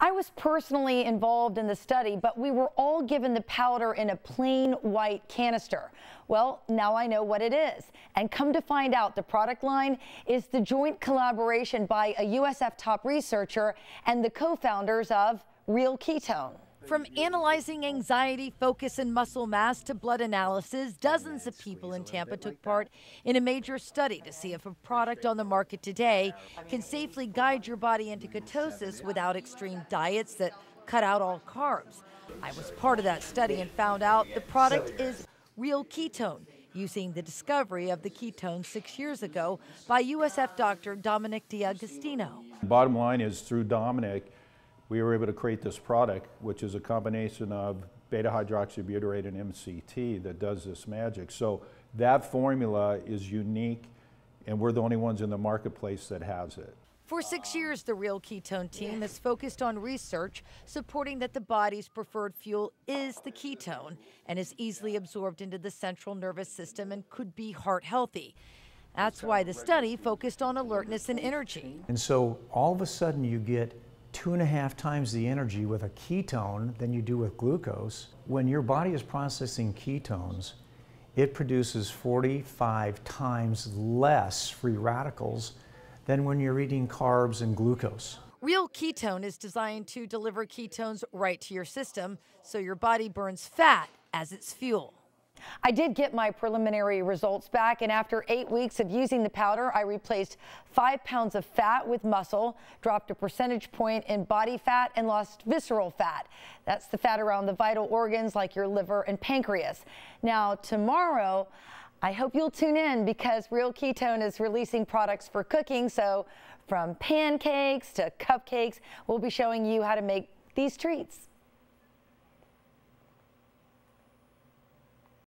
I was personally involved in the study, but we were all given the powder in a plain white canister. Well, now I know what it is. And come to find out, the product line is the joint collaboration by a USF top researcher and the co-founders of Real Ketone. From analyzing anxiety, focus, and muscle mass to blood analysis, dozens of people in Tampa took part in a major study to see if a product on the market today can safely guide your body into ketosis without extreme diets that cut out all carbs. I was part of that study and found out the product is Real Ketone, using the discovery of the ketone six years ago by USF doctor Dominic D'Agostino. Bottom line is through Dominic, we were able to create this product, which is a combination of beta hydroxybutyrate and MCT that does this magic. So that formula is unique, and we're the only ones in the marketplace that has it. For six years, the Real Ketone team has focused on research supporting that the body's preferred fuel is the ketone and is easily absorbed into the central nervous system and could be heart healthy. That's why the study focused on alertness and energy. And so all of a sudden, you get two and a half times the energy with a ketone than you do with glucose. When your body is processing ketones, it produces 45 times less free radicals than when you're eating carbs and glucose. Real ketone is designed to deliver ketones right to your system so your body burns fat as its fuel. I did get my preliminary results back, and after eight weeks of using the powder, I replaced five pounds of fat with muscle, dropped a percentage point in body fat, and lost visceral fat. That's the fat around the vital organs like your liver and pancreas. Now, tomorrow, I hope you'll tune in because Real Ketone is releasing products for cooking. So from pancakes to cupcakes, we'll be showing you how to make these treats.